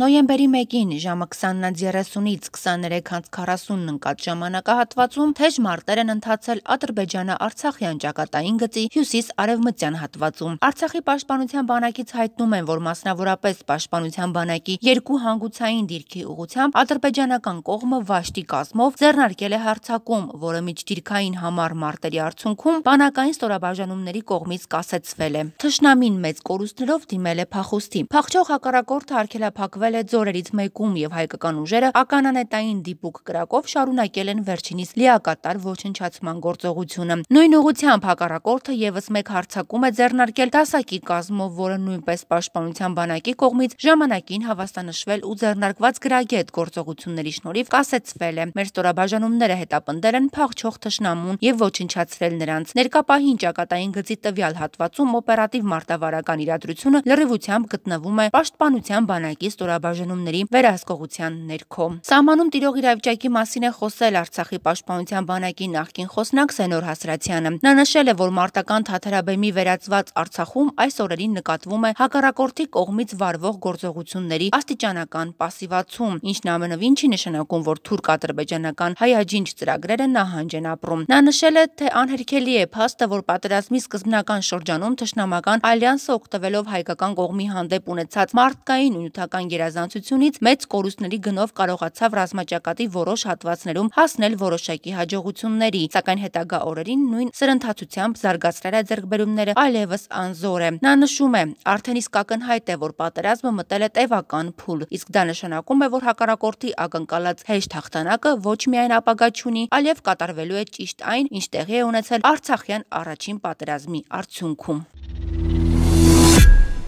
Նոյեմբերի 1-ին ժամը 20:30-ից 23:40-ն ընկած ժամանակահատվածում թեժ մարտեր են ընթացել Ադրբեջանա-Արցախի անջակատային գծի հյուսիս-արևմտյան հատվածում։ Արցախի պաշտպանության բանակից հայտնում են, որ մասնավորապես պաշտպանության բանակի երկու հանգուցային դիրքի ուղությամբ ադրբեջանական կողմը վաշտի կազմով ձեռնարկել է հարձակում, որը միջդիրքային համար մարտերի արդյունքում բանակային ստորաբաժանումների կողմից կասեցվել է։ Թշնամին մեծ կորուստներով դիմել է փախուստի։ Փախչող հակառակորդը արգելափակ հրաժարվել է ձորերից մեկում եւ հայկական ուժերը ականանետային դիպուկ կրակով շարունակել են վերջինիս լիակատար ոչնչացման գործողությունը։ Նույն ուղությամբ հակառակորդը եւս մեկ հարցակում է ձեռնարկել դասակի կազմով, որը նույնպես պաշտպանության բանակի կողմից ժամանակին հավաստանշվել ու ձեռնարկված գրագետ գործողությունների շնորհիվ կասեցվել է։ Մեր ստորաբաժանումները հետապնդել են փախչող թշնամուն եւ ոչնչացրել նրանց։ Ներկապահին ճակատային գծի տվյալ հատվածում օպերատիվ մարտավարական իրադրությունը լրիվությամբ գտնվում է պաշտպանության բանակի ստորաբաժանումների ստորաբաժանումների վերահսկողության ներքո։ Սահմանում տիրող իրավիճակի մասին է խոսել Արցախի պաշտպանության բանակի նախկին խոսնակ Սենոր Հասրացյանը։ Նա նշել է, որ մարտական թաթարաբեմի վերածված Արցախում այս օրերին նկատվում է հակառակորդի կողմից վարվող գործողությունների աստիճանական пассивացում, ինչն ամենևին չի նշանակում, որ թուրք-ադրբեջանական հայ-աջինչ ծրագրերը նահանջ են ապրում։ Նա նշել է, թե անհերքելի է փաստը, որ պատերազմի սկզբնական շրջանում թշնամական ալյանսը օգտվելով հայկական կողմի հանդեպ ունեցած մարդկային ու նյութական գերազանցությունից մեծ կորուստների գնով կարողացավ ռազմաճակատի որոշ հատվածներում հասնել որոշակի հաջողությունների, սակայն հետագա օրերին նույն սրընթացությամբ զարգացրել է ձեռքբերումները այլևս անզոր է։ Նա նշում է, արդեն իսկ ակնհայտ է, որ պատերազմը մտել է տևական փուլ, իսկ դա նշանակում է, որ հակառակորդի ակնկալած հեշտ հաղթանակը ոչ միայն ապագա չունի, այլև կատարվելու է ճիշտ այն, ինչ տեղի է ունեցել Արցախյան առաջին պատերազմի արդյունքում։